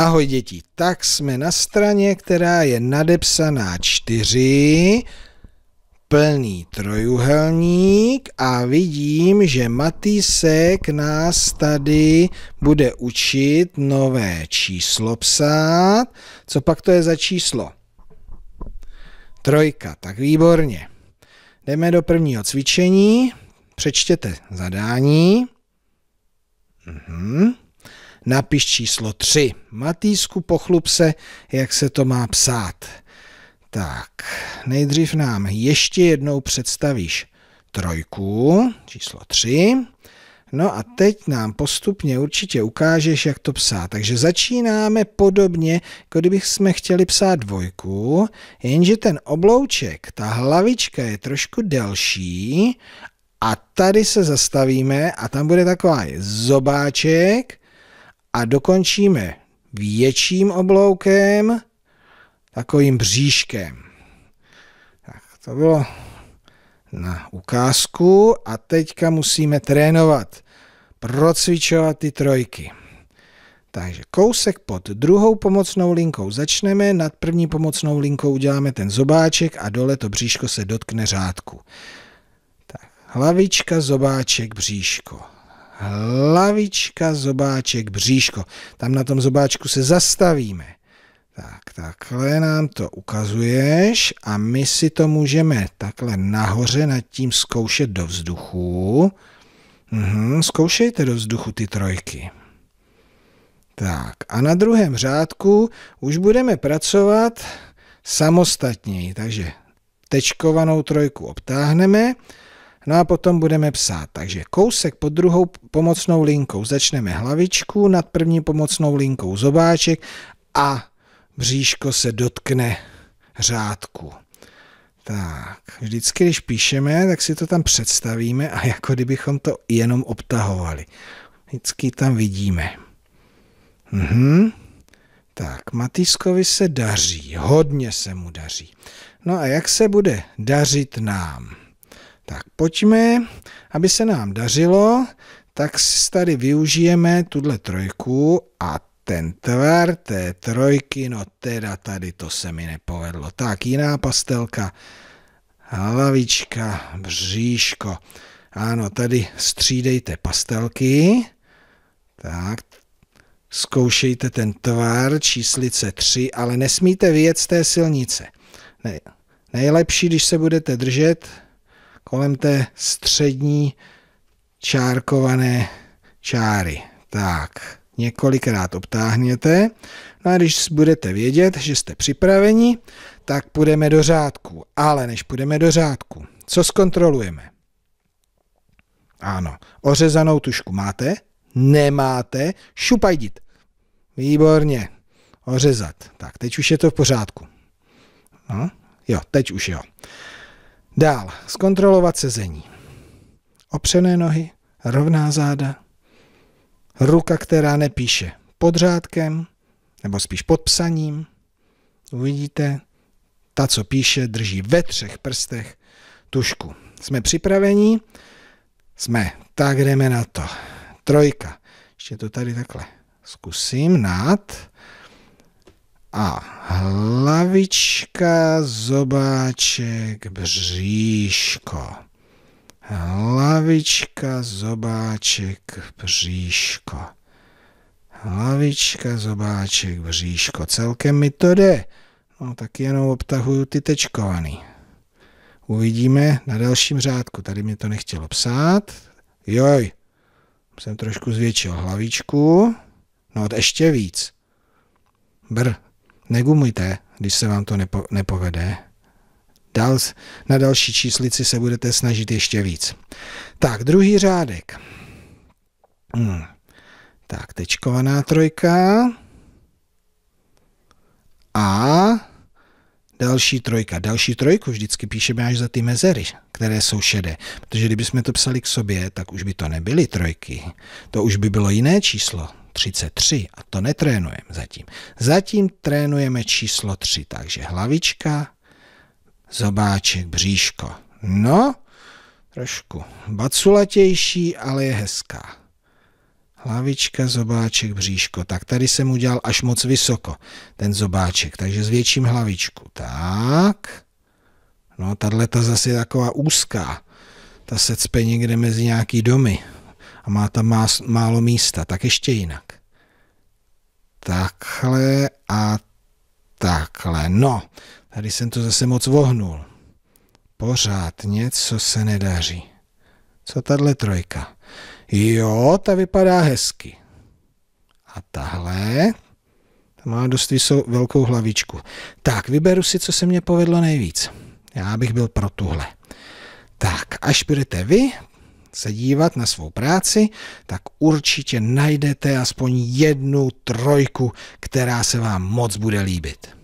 Ahoj děti, tak jsme na straně, která je nadepsaná 4, plný trojuhelník a vidím, že Matýsek nás tady bude učit nové číslo psát. Co pak to je za číslo? Trojka, tak výborně. Jdeme do prvního cvičení, přečtěte zadání. Mhm napiš číslo 3. Matýsku, pochlup se, jak se to má psát. Tak, nejdřív nám ještě jednou představíš trojku, číslo 3. No a teď nám postupně určitě ukážeš, jak to psát. Takže začínáme podobně, jako kdybych jsme chtěli psát dvojku, jenže ten oblouček, ta hlavička je trošku delší a tady se zastavíme a tam bude takový zobáček a dokončíme větším obloukem, takovým bříškem. Tak to bylo na ukázku a teďka musíme trénovat, procvičovat ty trojky. Takže kousek pod druhou pomocnou linkou začneme, nad první pomocnou linkou uděláme ten zobáček a dole to bříško se dotkne řádku. Tak, hlavička, zobáček, bříško. Hlavička, zobáček, bříško. Tam na tom zobáčku se zastavíme. Tak, takhle nám to ukazuješ a my si to můžeme takhle nahoře nad tím zkoušet do vzduchu. Mhm, zkoušejte do vzduchu ty trojky. Tak a na druhém řádku už budeme pracovat samostatněji, takže tečkovanou trojku obtáhneme No a potom budeme psát. Takže kousek pod druhou pomocnou linkou začneme hlavičku, nad první pomocnou linkou zobáček a bříško se dotkne řádku. Tak, vždycky, když píšeme, tak si to tam představíme a jako kdybychom to jenom obtahovali. Vždycky tam vidíme. Mhm. Tak, Matiskovi se daří, hodně se mu daří. No a jak se bude dařit nám? Tak pojďme, aby se nám dařilo, tak tady využijeme tuhle trojku a ten tvar té trojky, no teda tady to se mi nepovedlo. Tak, jiná pastelka, hlavička, bříško. Ano, tady střídejte pastelky. Tak, zkoušejte ten tvar číslice 3, ale nesmíte vyjet z té silnice. Ne, nejlepší, když se budete držet kolem té střední čárkované čáry. Tak, několikrát obtáhněte. No a když budete vědět, že jste připraveni, tak půjdeme do řádku. Ale než půjdeme do řádku, co zkontrolujeme? Ano, ořezanou tušku máte? Nemáte? Šupajdit. Výborně. Ořezat. Tak, teď už je to v pořádku. No, jo, teď už jo. Dál, zkontrolovat sezení. Opřené nohy, rovná záda, ruka, která nepíše pod řádkem, nebo spíš pod psaním. Uvidíte, ta, co píše, drží ve třech prstech tušku. Jsme připraveni? Jsme. Tak jdeme na to. Trojka. Ještě to tady takhle. Zkusím nad a hlavička, zobáček, bříško. Hlavička, zobáček, bříško. Hlavička, zobáček, bříško. Celkem mi to jde. No tak jenom obtahuju ty tečkovaný. Uvidíme na dalším řádku. Tady mě to nechtělo psát. Joj, jsem trošku zvětšil hlavičku. No ještě víc. Br, Negumujte, když se vám to nepo, nepovede. Dal, na další číslici se budete snažit ještě víc. Tak, druhý řádek. Hmm. Tak, tečkovaná trojka. A další trojka. Další trojku vždycky píšeme až za ty mezery, které jsou šedé. Protože kdybychom to psali k sobě, tak už by to nebyly trojky. To už by bylo jiné číslo. 33 a to netrénujeme zatím. Zatím trénujeme číslo 3, takže hlavička, zobáček, bříško. No, trošku baculatější, ale je hezká. Hlavička, zobáček, bříško. Tak tady jsem udělal až moc vysoko ten zobáček, takže zvětším hlavičku. Tak. No, tahle ta zase je taková úzká. Ta se cpe někde mezi nějaký domy a má tam má, málo místa, tak ještě jinak. Takhle a takhle. No, tady jsem to zase moc vohnul. Pořád něco se nedaří. Co tahle trojka? Jo, ta vypadá hezky. A tahle? Ta má dost vysou, velkou hlavičku. Tak, vyberu si, co se mně povedlo nejvíc. Já bych byl pro tuhle. Tak, až budete vy, se dívat na svou práci, tak určitě najdete aspoň jednu trojku, která se vám moc bude líbit.